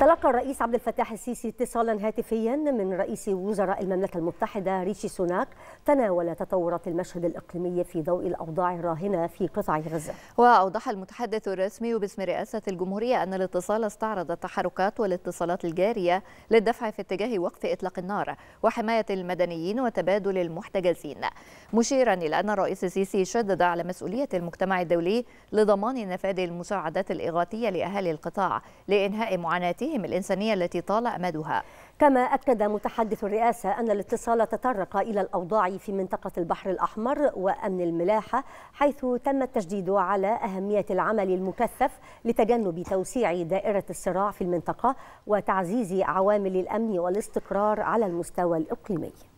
تلقى الرئيس عبد الفتاح السيسي اتصالا هاتفيا من رئيس وزراء المملكه المتحده ريشي سوناك تناول تطورات المشهد الاقليمي في ضوء الاوضاع الراهنه في قطاع غزه. واوضح المتحدث الرسمي باسم رئاسه الجمهوريه ان الاتصال استعرض التحركات والاتصالات الجاريه للدفع في اتجاه وقف اطلاق النار وحمايه المدنيين وتبادل المحتجزين. مشيرا الى ان الرئيس السيسي شدد على مسؤوليه المجتمع الدولي لضمان نفاذ المساعدات الاغاثيه لاهالي القطاع لانهاء معاناتهم خدماتهم الإنسانية التي طال أمدها كما أكد متحدث الرئاسة أن الاتصال تطرق إلى الأوضاع في منطقة البحر الأحمر وأمن الملاحة حيث تم التشديد على أهمية العمل المكثف لتجنب توسيع دائرة الصراع في المنطقة وتعزيز عوامل الأمن والاستقرار على المستوى الإقليمي